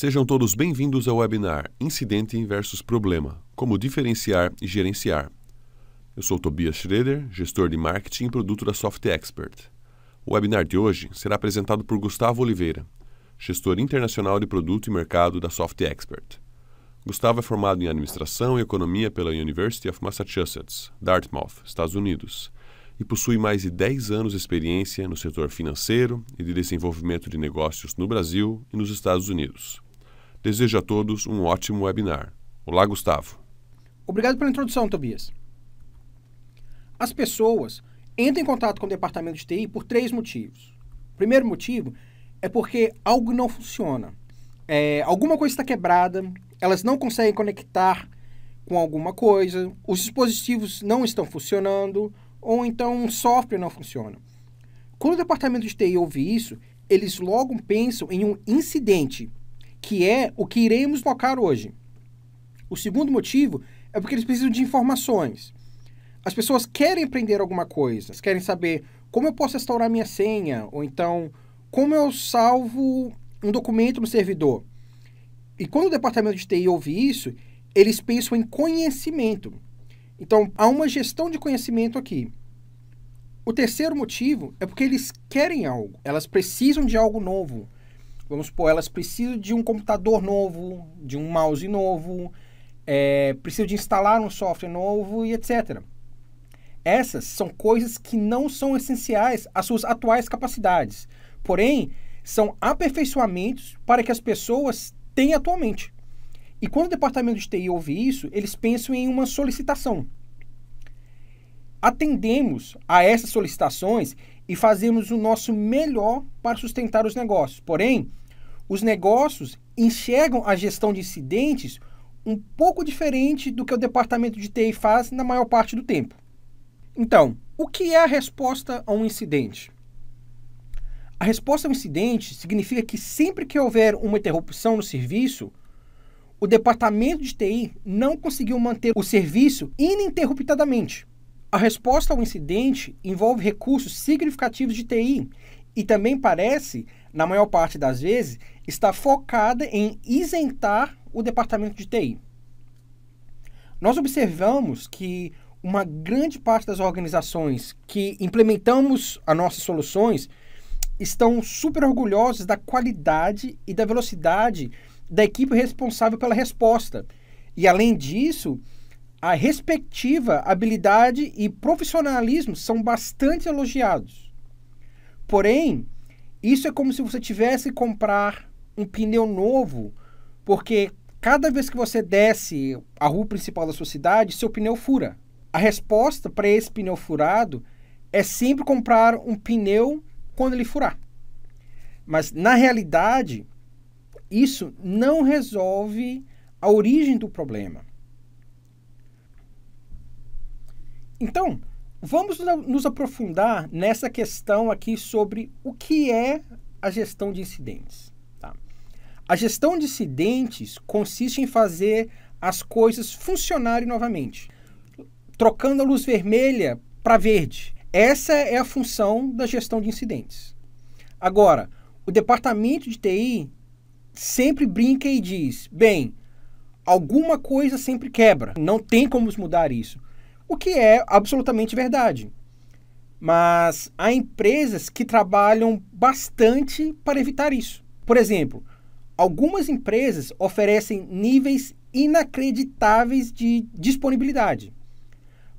Sejam todos bem-vindos ao webinar Incidente versus Problema: Como Diferenciar e Gerenciar. Eu sou Tobias Schroeder, gestor de marketing e produto da Soft Expert. O webinar de hoje será apresentado por Gustavo Oliveira, gestor internacional de produto e mercado da Soft Expert. Gustavo é formado em administração e economia pela University of Massachusetts, Dartmouth, Estados Unidos, e possui mais de 10 anos de experiência no setor financeiro e de desenvolvimento de negócios no Brasil e nos Estados Unidos. Desejo a todos um ótimo webinar. Olá, Gustavo. Obrigado pela introdução, Tobias. As pessoas entram em contato com o departamento de TI por três motivos. O primeiro motivo é porque algo não funciona. É, alguma coisa está quebrada, elas não conseguem conectar com alguma coisa, os dispositivos não estão funcionando, ou então um software não funciona. Quando o departamento de TI ouve isso, eles logo pensam em um incidente que é o que iremos tocar hoje. O segundo motivo é porque eles precisam de informações. As pessoas querem aprender alguma coisa, querem saber como eu posso restaurar minha senha, ou então como eu salvo um documento no servidor. E quando o departamento de TI ouve isso, eles pensam em conhecimento. Então, há uma gestão de conhecimento aqui. O terceiro motivo é porque eles querem algo, elas precisam de algo novo. Vamos supor, elas precisam de um computador novo, de um mouse novo, é, precisam de instalar um software novo e etc. Essas são coisas que não são essenciais às suas atuais capacidades, porém são aperfeiçoamentos para que as pessoas têm atualmente. E quando o departamento de TI ouve isso, eles pensam em uma solicitação atendemos a essas solicitações e fazemos o nosso melhor para sustentar os negócios. Porém, os negócios enxergam a gestão de incidentes um pouco diferente do que o departamento de TI faz na maior parte do tempo. Então, o que é a resposta a um incidente? A resposta a um incidente significa que sempre que houver uma interrupção no serviço, o departamento de TI não conseguiu manter o serviço ininterruptadamente. A resposta ao incidente envolve recursos significativos de TI e também parece, na maior parte das vezes, estar focada em isentar o departamento de TI. Nós observamos que uma grande parte das organizações que implementamos as nossas soluções estão super orgulhosas da qualidade e da velocidade da equipe responsável pela resposta. E além disso, a respectiva habilidade e profissionalismo são bastante elogiados. Porém, isso é como se você tivesse que comprar um pneu novo, porque cada vez que você desce a rua principal da sua cidade, seu pneu fura. A resposta para esse pneu furado é sempre comprar um pneu quando ele furar. Mas na realidade, isso não resolve a origem do problema. Então, vamos nos aprofundar nessa questão aqui sobre o que é a gestão de incidentes. Tá? A gestão de incidentes consiste em fazer as coisas funcionarem novamente, trocando a luz vermelha para verde. Essa é a função da gestão de incidentes. Agora, o departamento de TI sempre brinca e diz: bem, alguma coisa sempre quebra, não tem como mudar isso o que é absolutamente verdade. Mas há empresas que trabalham bastante para evitar isso. Por exemplo, algumas empresas oferecem níveis inacreditáveis de disponibilidade.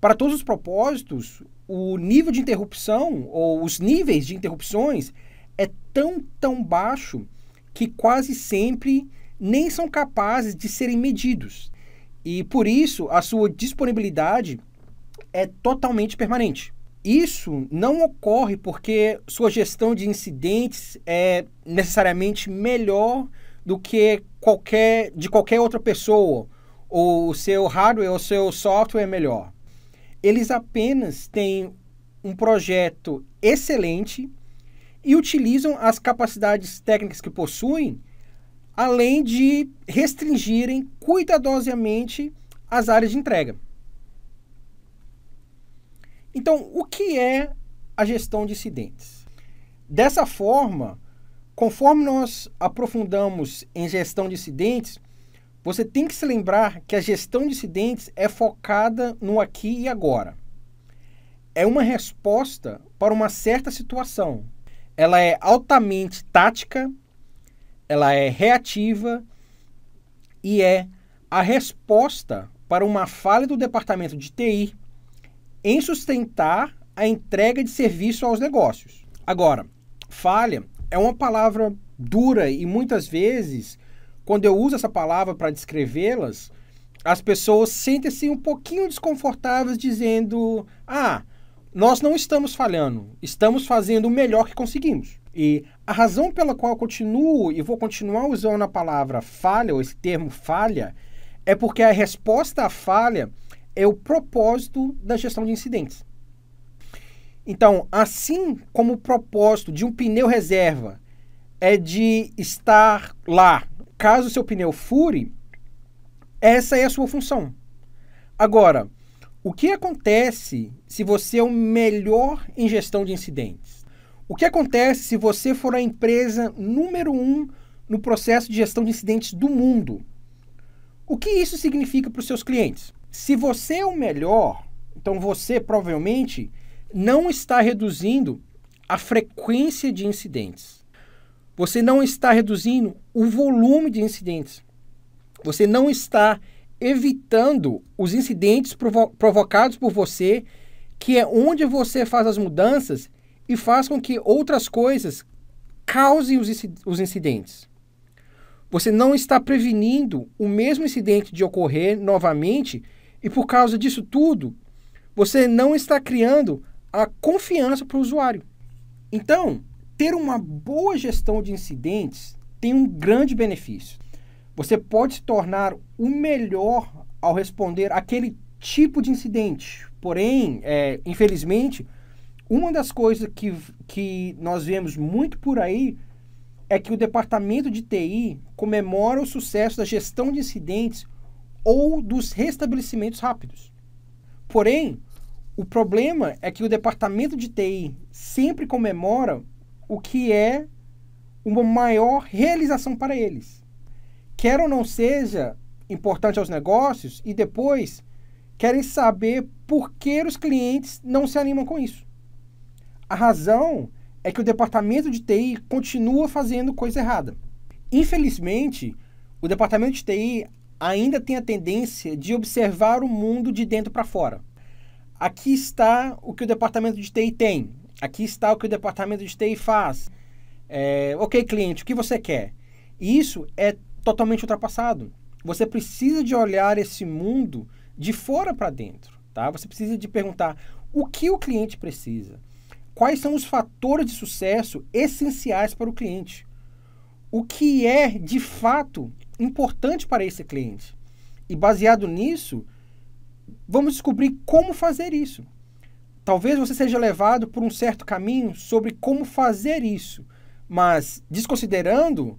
Para todos os propósitos, o nível de interrupção ou os níveis de interrupções é tão, tão baixo que quase sempre nem são capazes de serem medidos. E por isso, a sua disponibilidade é totalmente permanente. Isso não ocorre porque sua gestão de incidentes é necessariamente melhor do que qualquer de qualquer outra pessoa, ou o seu hardware ou o seu software é melhor. Eles apenas têm um projeto excelente e utilizam as capacidades técnicas que possuem, além de restringirem cuidadosamente as áreas de entrega. Então, o que é a gestão de incidentes? Dessa forma, conforme nós aprofundamos em gestão de incidentes, você tem que se lembrar que a gestão de incidentes é focada no aqui e agora. É uma resposta para uma certa situação. Ela é altamente tática, ela é reativa e é a resposta para uma falha do departamento de TI, em sustentar a entrega de serviço aos negócios. Agora, falha é uma palavra dura e muitas vezes, quando eu uso essa palavra para descrevê-las, as pessoas sentem-se um pouquinho desconfortáveis dizendo: "Ah, nós não estamos falhando, estamos fazendo o melhor que conseguimos". E a razão pela qual eu continuo e vou continuar usando a palavra falha, ou esse termo falha, é porque a resposta à falha é o propósito da gestão de incidentes. Então, assim como o propósito de um pneu reserva é de estar lá caso seu pneu fure, essa é a sua função. Agora, o que acontece se você é o melhor em gestão de incidentes? O que acontece se você for a empresa número um no processo de gestão de incidentes do mundo? O que isso significa para os seus clientes? se você é o melhor, então você provavelmente não está reduzindo a frequência de incidentes. Você não está reduzindo o volume de incidentes. Você não está evitando os incidentes provo provocados por você, que é onde você faz as mudanças e faz com que outras coisas causem os, inc os incidentes. Você não está prevenindo o mesmo incidente de ocorrer novamente e por causa disso tudo, você não está criando a confiança para o usuário. Então, ter uma boa gestão de incidentes tem um grande benefício. Você pode se tornar o melhor ao responder aquele tipo de incidente. Porém, é, infelizmente, uma das coisas que, que nós vemos muito por aí é que o departamento de TI comemora o sucesso da gestão de incidentes ou dos restabelecimentos rápidos. Porém, o problema é que o departamento de TI sempre comemora o que é uma maior realização para eles. Quer ou não seja importante aos negócios e depois querem saber por que os clientes não se animam com isso. A razão é que o departamento de TI continua fazendo coisa errada. Infelizmente, o departamento de TI ainda tem a tendência de observar o mundo de dentro para fora. Aqui está o que o departamento de TI tem, aqui está o que o departamento de TI faz. É, ok, cliente, o que você quer? E isso é totalmente ultrapassado. Você precisa de olhar esse mundo de fora para dentro, tá? Você precisa de perguntar o que o cliente precisa, quais são os fatores de sucesso essenciais para o cliente, o que é de fato importante para esse cliente. E baseado nisso, vamos descobrir como fazer isso. Talvez você seja levado por um certo caminho sobre como fazer isso, mas desconsiderando,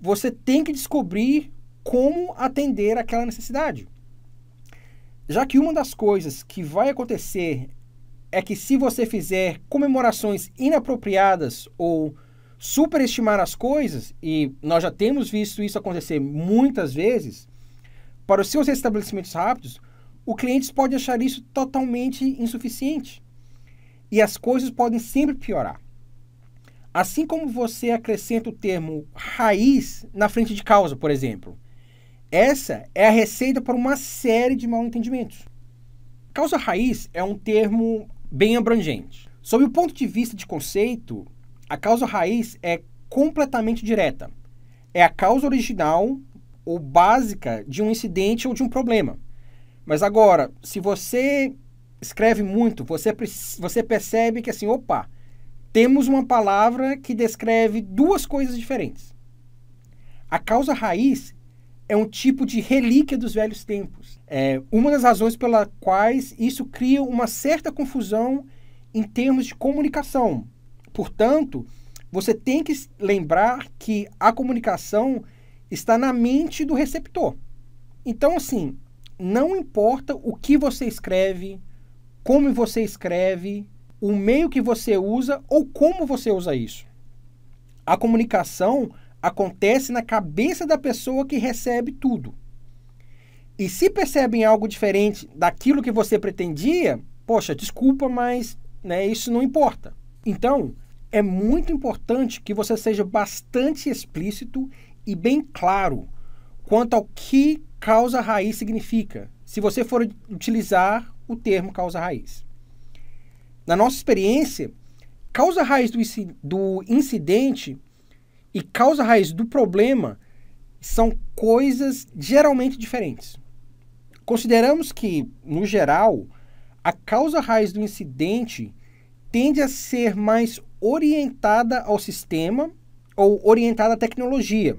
você tem que descobrir como atender aquela necessidade. Já que uma das coisas que vai acontecer é que se você fizer comemorações inapropriadas ou superestimar as coisas, e nós já temos visto isso acontecer muitas vezes, para os seus estabelecimentos rápidos, o cliente pode achar isso totalmente insuficiente. E as coisas podem sempre piorar. Assim como você acrescenta o termo raiz na frente de causa, por exemplo. Essa é a receita para uma série de mal entendimentos. Causa raiz é um termo bem abrangente. Sob o ponto de vista de conceito, a causa raiz é completamente direta. É a causa original ou básica de um incidente ou de um problema. Mas agora, se você escreve muito, você, você percebe que assim, opa, temos uma palavra que descreve duas coisas diferentes. A causa raiz é um tipo de relíquia dos velhos tempos. É uma das razões pelas quais isso cria uma certa confusão em termos de comunicação, Portanto, você tem que lembrar que a comunicação está na mente do receptor. Então, assim, não importa o que você escreve, como você escreve, o meio que você usa ou como você usa isso. A comunicação acontece na cabeça da pessoa que recebe tudo. E se percebem algo diferente daquilo que você pretendia, poxa, desculpa, mas né, isso não importa. Então, é muito importante que você seja bastante explícito e bem claro quanto ao que causa raiz significa, se você for utilizar o termo causa raiz. Na nossa experiência, causa raiz do, incidente e causa raiz do problema são coisas geralmente diferentes. Consideramos que, no geral, a causa raiz do incidente tende a ser mais orientada ao sistema ou orientada à tecnologia.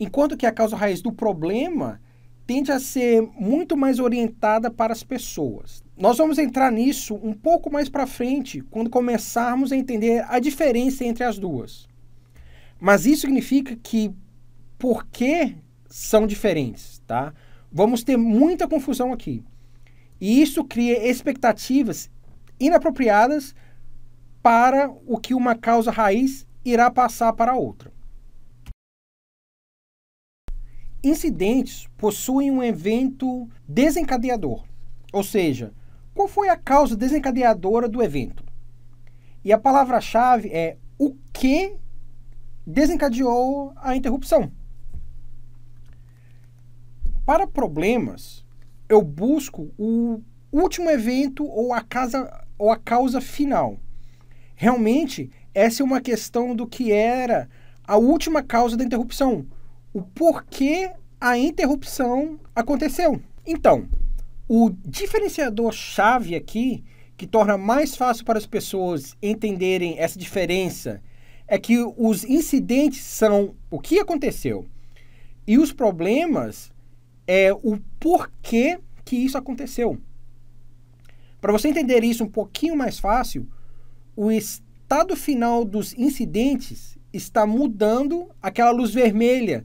Enquanto que a causa raiz do problema tende a ser muito mais orientada para as pessoas. Nós vamos entrar nisso um pouco mais para frente, quando começarmos a entender a diferença entre as duas. Mas isso significa que por que são diferentes, tá? Vamos ter muita confusão aqui. E isso cria expectativas inapropriadas para o que uma causa raiz irá passar para outra. Incidentes possuem um evento desencadeador, ou seja, qual foi a causa desencadeadora do evento? E a palavra-chave é o que desencadeou a interrupção. Para problemas, eu busco o último evento ou a, casa, ou a causa final. Realmente, essa é uma questão do que era a última causa da interrupção. O porquê a interrupção aconteceu. Então, o diferenciador-chave aqui, que torna mais fácil para as pessoas entenderem essa diferença, é que os incidentes são o que aconteceu e os problemas é o porquê que isso aconteceu. Para você entender isso um pouquinho mais fácil, o estado final dos incidentes está mudando aquela luz vermelha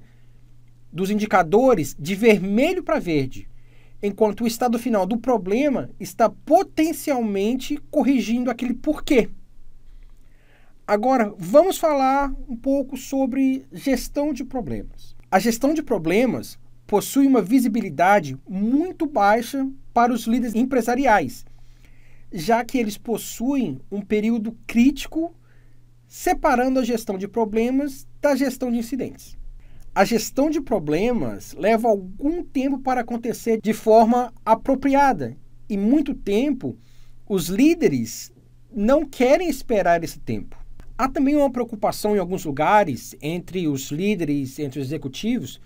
dos indicadores de vermelho para verde, enquanto o estado final do problema está potencialmente corrigindo aquele porquê. Agora, vamos falar um pouco sobre gestão de problemas. A gestão de problemas possui uma visibilidade muito baixa para os líderes empresariais já que eles possuem um período crítico separando a gestão de problemas da gestão de incidentes. A gestão de problemas leva algum tempo para acontecer de forma apropriada e muito tempo os líderes não querem esperar esse tempo. Há também uma preocupação em alguns lugares entre os líderes, entre os executivos,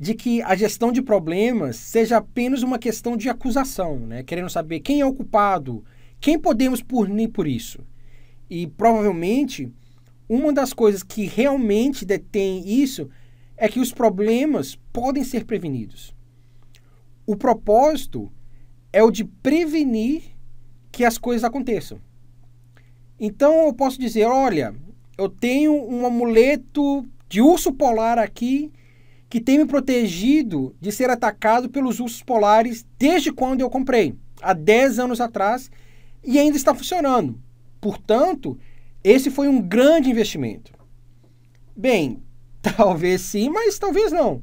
de que a gestão de problemas seja apenas uma questão de acusação, né? querendo saber quem é o culpado, quem podemos punir por isso. E provavelmente uma das coisas que realmente detém isso é que os problemas podem ser prevenidos. O propósito é o de prevenir que as coisas aconteçam. Então eu posso dizer, olha, eu tenho um amuleto de urso polar aqui que tem me protegido de ser atacado pelos ursos polares desde quando eu comprei, há 10 anos atrás, e ainda está funcionando. Portanto, esse foi um grande investimento. Bem, talvez sim, mas talvez não.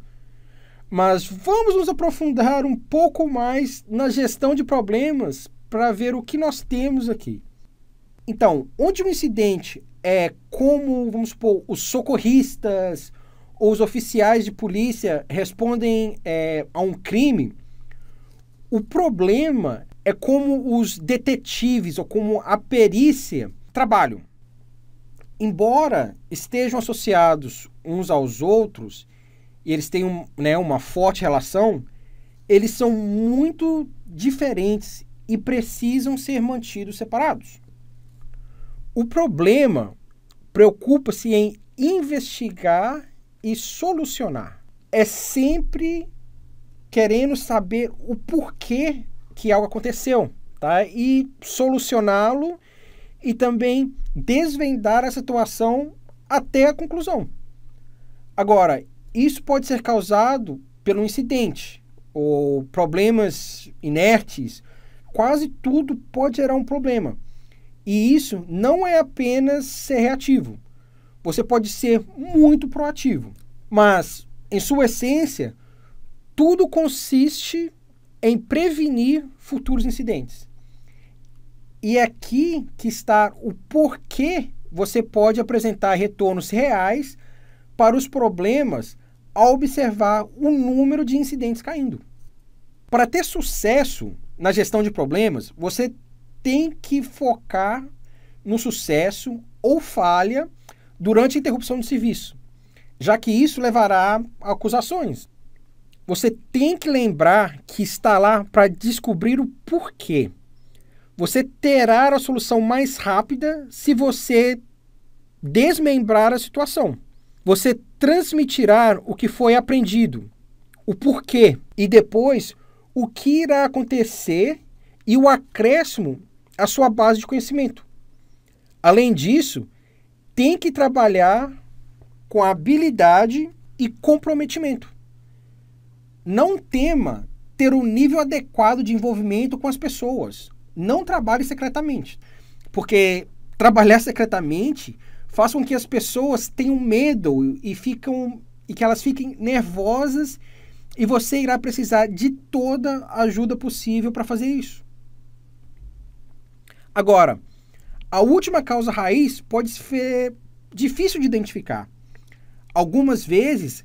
Mas vamos nos aprofundar um pouco mais na gestão de problemas para ver o que nós temos aqui. Então, onde um incidente é como, vamos supor, os socorristas os oficiais de polícia respondem é, a um crime, o problema é como os detetives ou como a perícia trabalham. Embora estejam associados uns aos outros e eles tenham né, uma forte relação, eles são muito diferentes e precisam ser mantidos separados. O problema preocupa-se em investigar e solucionar. É sempre querendo saber o porquê que algo aconteceu, tá? E solucioná-lo e também desvendar a situação até a conclusão. Agora, isso pode ser causado pelo incidente ou problemas inertes. Quase tudo pode gerar um problema. E isso não é apenas ser reativo. Você pode ser muito proativo, mas em sua essência, tudo consiste em prevenir futuros incidentes. E é aqui que está o porquê você pode apresentar retornos reais para os problemas ao observar o número de incidentes caindo. Para ter sucesso na gestão de problemas, você tem que focar no sucesso ou falha durante a interrupção do serviço, já que isso levará a acusações. Você tem que lembrar que está lá para descobrir o porquê. Você terá a solução mais rápida se você desmembrar a situação. Você transmitirá o que foi aprendido, o porquê e depois o que irá acontecer e o acréscimo à sua base de conhecimento. Além disso, tem que trabalhar com habilidade e comprometimento. Não tema ter o um nível adequado de envolvimento com as pessoas. Não trabalhe secretamente. Porque trabalhar secretamente faz com que as pessoas tenham medo e ficam e que elas fiquem nervosas e você irá precisar de toda a ajuda possível para fazer isso. Agora, a última causa raiz pode ser difícil de identificar. Algumas vezes,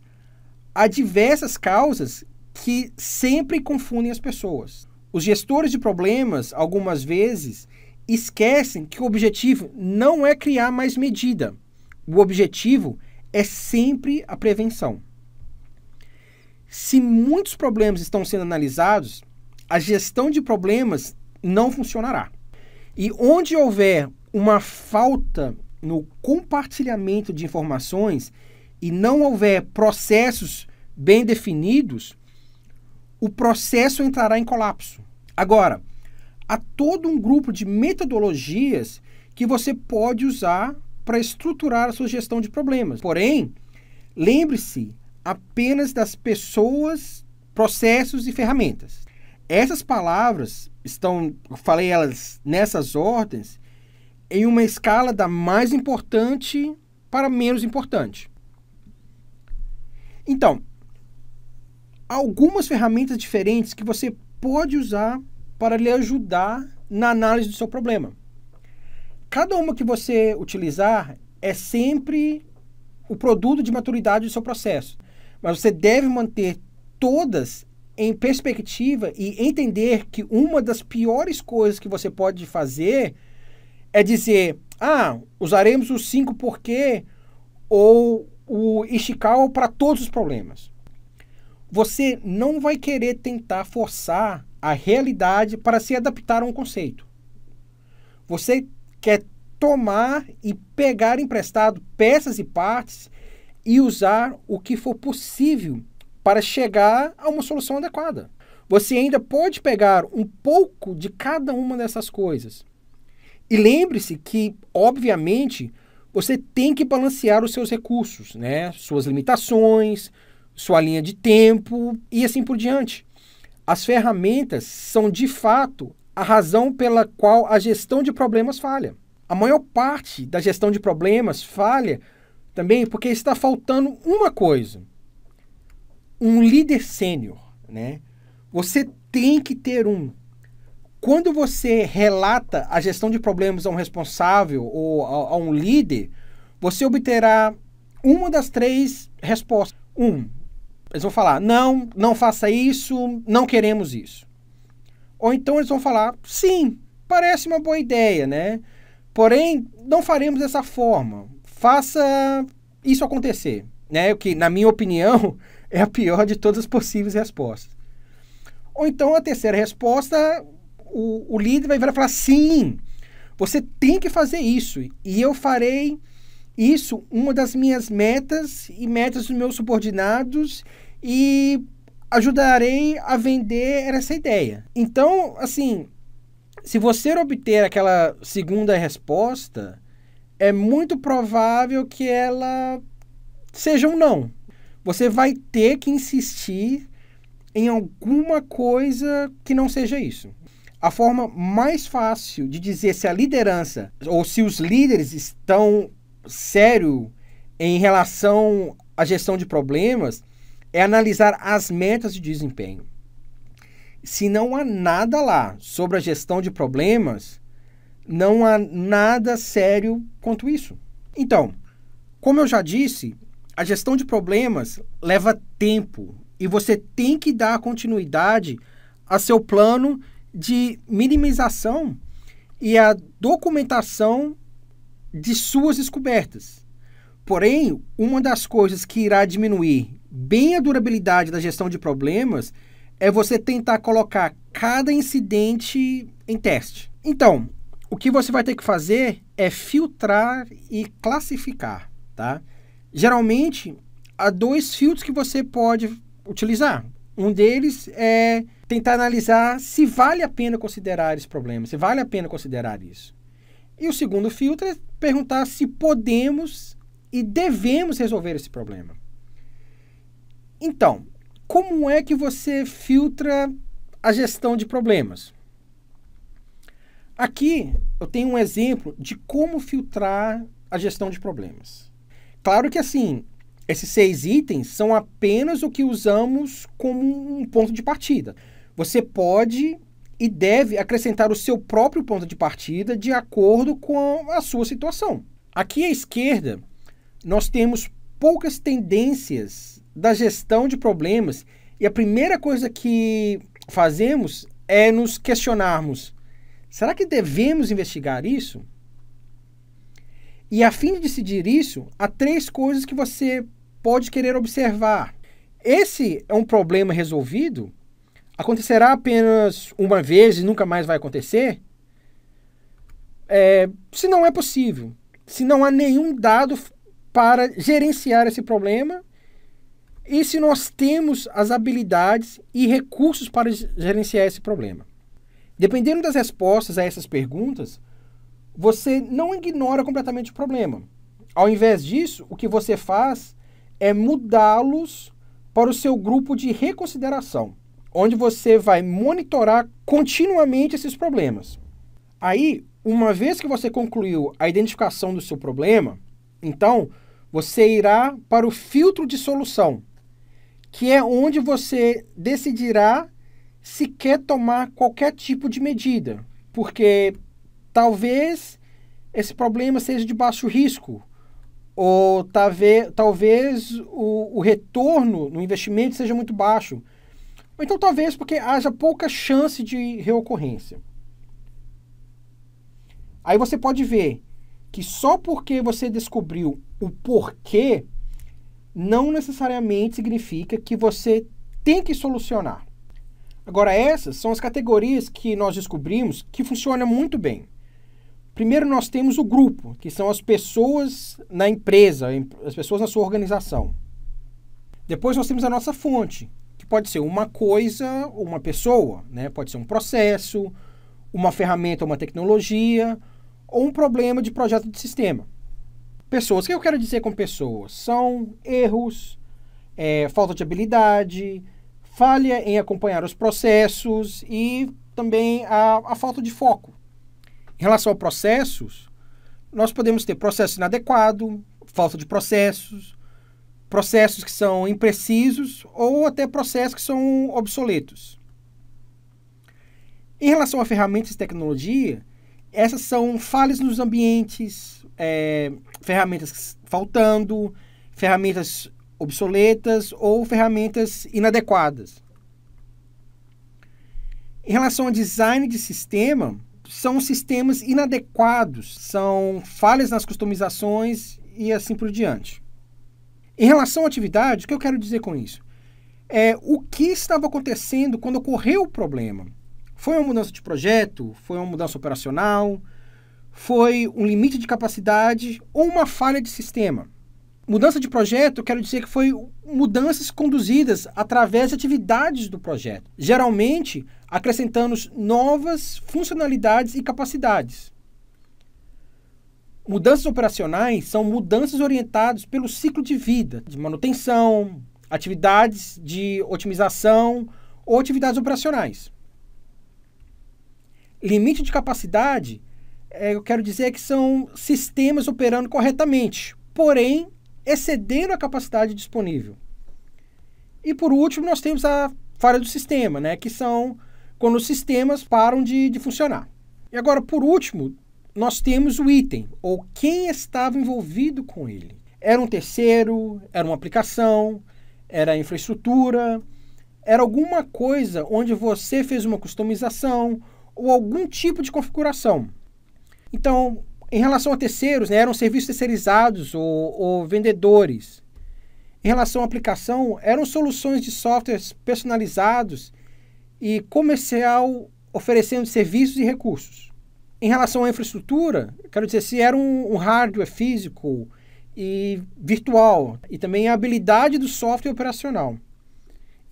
há diversas causas que sempre confundem as pessoas. Os gestores de problemas, algumas vezes, esquecem que o objetivo não é criar mais medida. O objetivo é sempre a prevenção. Se muitos problemas estão sendo analisados, a gestão de problemas não funcionará. E onde houver uma falta no compartilhamento de informações e não houver processos bem definidos, o processo entrará em colapso. Agora, há todo um grupo de metodologias que você pode usar para estruturar a sua gestão de problemas. Porém, lembre-se apenas das pessoas, processos e ferramentas. Essas palavras estão, falei elas nessas ordens, em uma escala da mais importante para menos importante. Então, algumas ferramentas diferentes que você pode usar para lhe ajudar na análise do seu problema. Cada uma que você utilizar é sempre o produto de maturidade do seu processo, mas você deve manter todas em perspectiva e entender que uma das piores coisas que você pode fazer é dizer, ah, usaremos o 5 porque ou o Ishikawa para todos os problemas. Você não vai querer tentar forçar a realidade para se adaptar a um conceito. Você quer tomar e pegar emprestado peças e partes e usar o que for possível para chegar a uma solução adequada. Você ainda pode pegar um pouco de cada uma dessas coisas. E lembre-se que, obviamente, você tem que balancear os seus recursos, né? suas limitações, sua linha de tempo e assim por diante. As ferramentas são, de fato, a razão pela qual a gestão de problemas falha. A maior parte da gestão de problemas falha também porque está faltando uma coisa um líder sênior, né? Você tem que ter um. Quando você relata a gestão de problemas a um responsável ou a, a um líder, você obterá uma das três respostas. Um, eles vão falar: não, não faça isso, não queremos isso. Ou então eles vão falar: sim, parece uma boa ideia, né? Porém, não faremos dessa forma. Faça isso acontecer, né? O que, na minha opinião, é a pior de todas as possíveis respostas. Ou então a terceira resposta, o, o líder vai virar e falar: sim, você tem que fazer isso. E eu farei isso, uma das minhas metas e metas dos meus subordinados, e ajudarei a vender essa ideia. Então, assim, se você obter aquela segunda resposta, é muito provável que ela seja um não. Você vai ter que insistir em alguma coisa que não seja isso. A forma mais fácil de dizer se a liderança ou se os líderes estão sério em relação à gestão de problemas é analisar as metas de desempenho. Se não há nada lá sobre a gestão de problemas, não há nada sério quanto isso. Então, como eu já disse, a gestão de problemas leva tempo e você tem que dar continuidade a seu plano de minimização e a documentação de suas descobertas. Porém, uma das coisas que irá diminuir bem a durabilidade da gestão de problemas é você tentar colocar cada incidente em teste. Então, o que você vai ter que fazer é filtrar e classificar, tá? Geralmente, há dois filtros que você pode utilizar. Um deles é tentar analisar se vale a pena considerar esse problema, se vale a pena considerar isso. E o segundo filtro é perguntar se podemos e devemos resolver esse problema. Então, como é que você filtra a gestão de problemas? Aqui eu tenho um exemplo de como filtrar a gestão de problemas. Claro que assim, esses seis itens são apenas o que usamos como um ponto de partida. Você pode e deve acrescentar o seu próprio ponto de partida de acordo com a sua situação. Aqui à esquerda, nós temos poucas tendências da gestão de problemas e a primeira coisa que fazemos é nos questionarmos: será que devemos investigar isso? E a fim de decidir isso, há três coisas que você pode querer observar. Esse é um problema resolvido? Acontecerá apenas uma vez e nunca mais vai acontecer? É, se não é possível, se não há nenhum dado para gerenciar esse problema e se nós temos as habilidades e recursos para gerenciar esse problema. Dependendo das respostas a essas perguntas, você não ignora completamente o problema. Ao invés disso, o que você faz é mudá-los para o seu grupo de reconsideração, onde você vai monitorar continuamente esses problemas. Aí, uma vez que você concluiu a identificação do seu problema, então você irá para o filtro de solução, que é onde você decidirá se quer tomar qualquer tipo de medida, porque Talvez esse problema seja de baixo risco, ou talvez, talvez o, o retorno no investimento seja muito baixo. Ou então talvez porque haja pouca chance de reocorrência. Aí você pode ver que só porque você descobriu o porquê, não necessariamente significa que você tem que solucionar. Agora, essas são as categorias que nós descobrimos que funcionam muito bem. Primeiro, nós temos o grupo, que são as pessoas na empresa, as pessoas na sua organização. Depois, nós temos a nossa fonte, que pode ser uma coisa ou uma pessoa, né? pode ser um processo, uma ferramenta, uma tecnologia, ou um problema de projeto de sistema. Pessoas, o que eu quero dizer com pessoas? São erros, é, falta de habilidade, falha em acompanhar os processos e também a, a falta de foco. Em relação a processos, nós podemos ter processo inadequado, falta de processos, processos que são imprecisos ou até processos que são obsoletos. Em relação a ferramentas e tecnologia, essas são falhas nos ambientes, é, ferramentas faltando, ferramentas obsoletas ou ferramentas inadequadas. Em relação ao design de sistema, são sistemas inadequados, são falhas nas customizações e assim por diante. Em relação à atividade, o que eu quero dizer com isso? É o que estava acontecendo quando ocorreu o problema. Foi uma mudança de projeto? Foi uma mudança operacional? Foi um limite de capacidade ou uma falha de sistema? Mudança de projeto, quero dizer que foi mudanças conduzidas através de atividades do projeto, geralmente acrescentando novas funcionalidades e capacidades. Mudanças operacionais são mudanças orientadas pelo ciclo de vida, de manutenção, atividades de otimização ou atividades operacionais. Limite de capacidade, eh, eu quero dizer que são sistemas operando corretamente, porém excedendo a capacidade disponível. E por último, nós temos a falha do sistema, né, que são quando os sistemas param de, de funcionar. E agora, por último, nós temos o item, ou quem estava envolvido com ele. Era um terceiro, era uma aplicação, era a infraestrutura, era alguma coisa onde você fez uma customização ou algum tipo de configuração. Então, em relação a terceiros, né, eram serviços terceirizados ou, ou vendedores. Em relação à aplicação, eram soluções de softwares personalizados e comercial oferecendo serviços e recursos. Em relação à infraestrutura, quero dizer, se era um, um hardware físico e virtual, e também a habilidade do software operacional.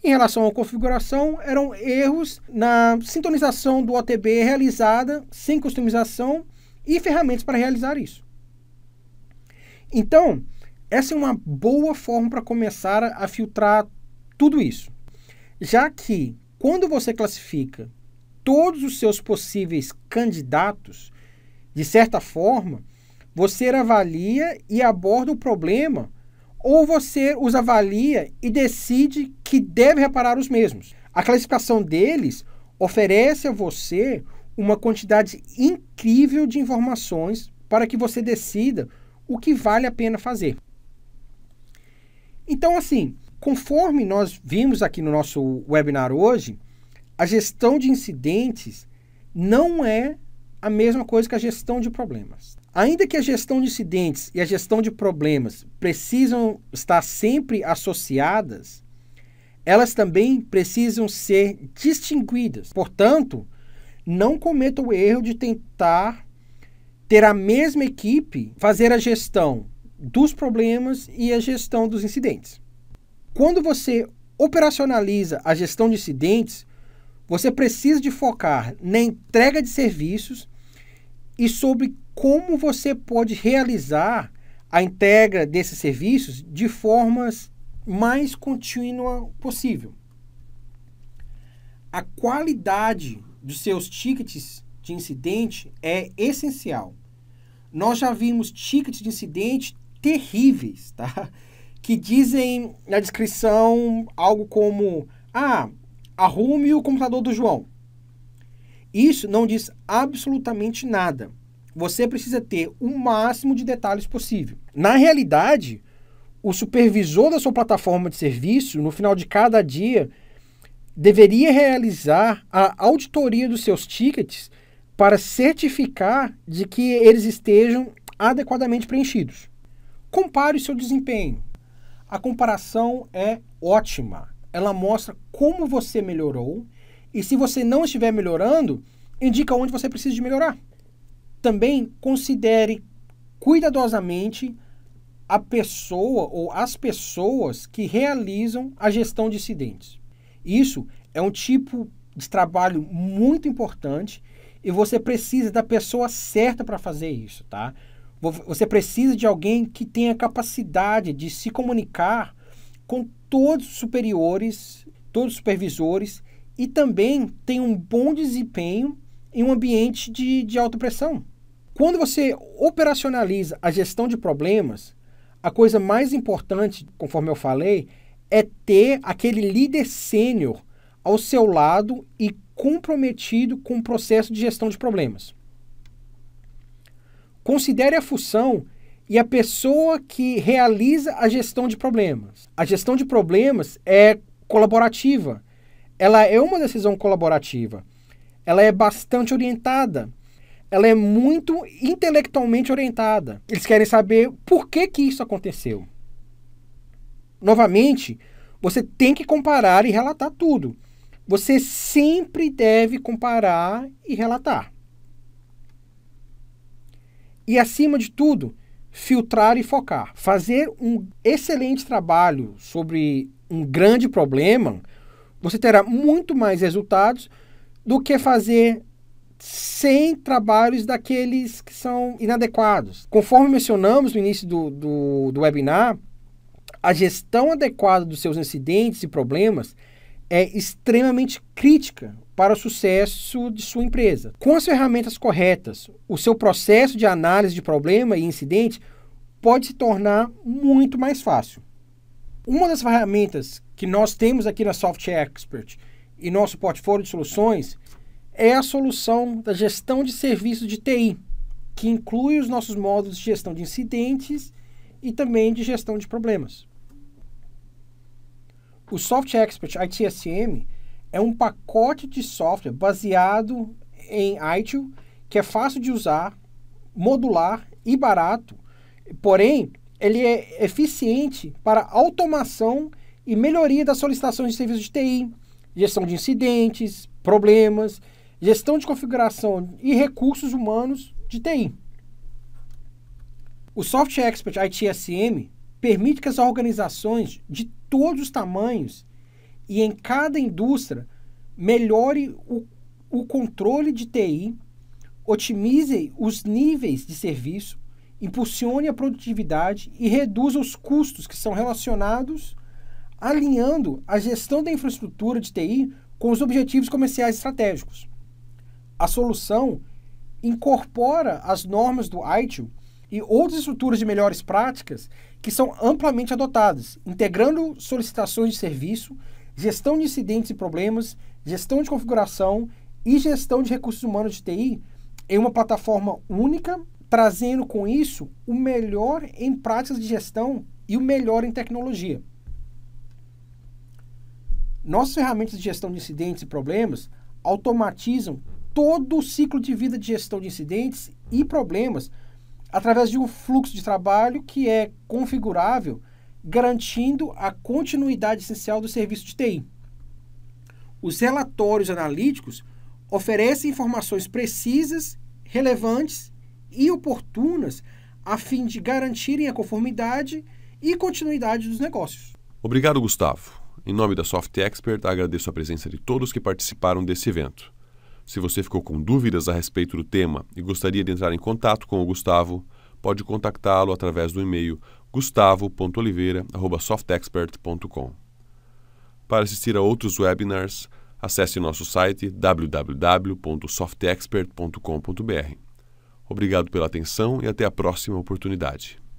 Em relação à configuração, eram erros na sintonização do OTB realizada sem customização e ferramentas para realizar isso. Então, essa é uma boa forma para começar a filtrar tudo isso. Já que quando você classifica todos os seus possíveis candidatos, de certa forma, você avalia e aborda o problema ou você os avalia e decide que deve reparar os mesmos. A classificação deles oferece a você uma quantidade incrível de informações para que você decida o que vale a pena fazer. Então, assim, conforme nós vimos aqui no nosso webinar hoje, a gestão de incidentes não é a mesma coisa que a gestão de problemas. Ainda que a gestão de incidentes e a gestão de problemas precisam estar sempre associadas, elas também precisam ser distinguidas. Portanto, não cometa o erro de tentar ter a mesma equipe fazer a gestão dos problemas e a gestão dos incidentes. Quando você operacionaliza a gestão de incidentes, você precisa de focar na entrega de serviços e sobre como você pode realizar a entrega desses serviços de formas mais contínua possível. A qualidade dos seus tickets de incidente é essencial. Nós já vimos tickets de incidente terríveis, tá? Que dizem na descrição algo como: ah, arrume o computador do João. Isso não diz absolutamente nada. Você precisa ter o máximo de detalhes possível. Na realidade, o supervisor da sua plataforma de serviço, no final de cada dia, deveria realizar a auditoria dos seus tickets para certificar de que eles estejam adequadamente preenchidos. Compare o seu desempenho. A comparação é ótima. Ela mostra como você melhorou e se você não estiver melhorando, indica onde você precisa de melhorar. Também considere cuidadosamente a pessoa ou as pessoas que realizam a gestão de incidentes. Isso é um tipo de trabalho muito importante e você precisa da pessoa certa para fazer isso, tá? Você precisa de alguém que tenha capacidade de se comunicar com todos os superiores, todos os supervisores e também tenha um bom desempenho em um ambiente de, de alta pressão. Quando você operacionaliza a gestão de problemas, a coisa mais importante, conforme eu falei, é ter aquele líder sênior ao seu lado e comprometido com o processo de gestão de problemas. Considere a função e a pessoa que realiza a gestão de problemas. A gestão de problemas é colaborativa. Ela é uma decisão colaborativa. Ela é bastante orientada. Ela é muito intelectualmente orientada. Eles querem saber por que que isso aconteceu novamente, você tem que comparar e relatar tudo. Você sempre deve comparar e relatar. E acima de tudo, filtrar e focar. Fazer um excelente trabalho sobre um grande problema, você terá muito mais resultados do que fazer 100 trabalhos daqueles que são inadequados. Conforme mencionamos no início do, do, do webinar, a gestão adequada dos seus incidentes e problemas é extremamente crítica para o sucesso de sua empresa. Com as ferramentas corretas, o seu processo de análise de problema e incidente pode se tornar muito mais fácil. Uma das ferramentas que nós temos aqui na Software Expert e nosso portfólio de soluções é a solução da gestão de serviços de TI, que inclui os nossos módulos de gestão de incidentes e também de gestão de problemas. O soft Expert ITSM é um pacote de software baseado em ITIL que é fácil de usar, modular e barato, porém ele é eficiente para automação e melhoria das solicitações de serviços de TI, gestão de incidentes, problemas, gestão de configuração e recursos humanos de TI. O soft Expert ITSM permite que as organizações de todos os tamanhos e em cada indústria melhore o, o controle de TI, otimize os níveis de serviço, impulsione a produtividade e reduza os custos que são relacionados, alinhando a gestão da infraestrutura de TI com os objetivos comerciais estratégicos. A solução incorpora as normas do ITU e outras estruturas de melhores práticas que são amplamente adotadas, integrando solicitações de serviço, gestão de incidentes e problemas, gestão de configuração e gestão de recursos humanos de TI em uma plataforma única, trazendo com isso o melhor em práticas de gestão e o melhor em tecnologia. Nossas ferramentas de gestão de incidentes e problemas automatizam todo o ciclo de vida de gestão de incidentes e problemas através de um fluxo de trabalho que é configurável, garantindo a continuidade essencial do serviço de TI. Os relatórios analíticos oferecem informações precisas, relevantes e oportunas a fim de garantirem a conformidade e continuidade dos negócios. Obrigado, Gustavo. Em nome da Soft Expert, agradeço a presença de todos que participaram desse evento. Se você ficou com dúvidas a respeito do tema e gostaria de entrar em contato com o Gustavo, pode contactá-lo através do e-mail gustavo.oliveira.softexpert.com. Para assistir a outros webinars, acesse nosso site www.softexpert.com.br. Obrigado pela atenção e até a próxima oportunidade.